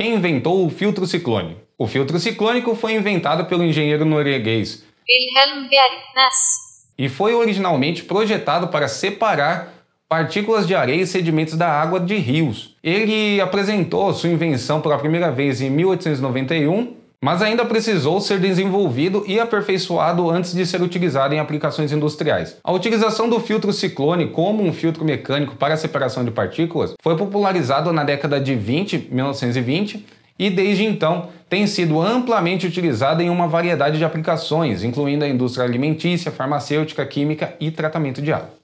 Quem inventou o filtro ciclone? O filtro ciclônico foi inventado pelo engenheiro norueguês Wilhelm Bjerknes e foi originalmente projetado para separar partículas de areia e sedimentos da água de rios. Ele apresentou sua invenção pela primeira vez em 1891 mas ainda precisou ser desenvolvido e aperfeiçoado antes de ser utilizado em aplicações industriais. A utilização do filtro ciclone como um filtro mecânico para a separação de partículas foi popularizado na década de 20, 1920, e desde então tem sido amplamente utilizada em uma variedade de aplicações, incluindo a indústria alimentícia, farmacêutica, química e tratamento de água.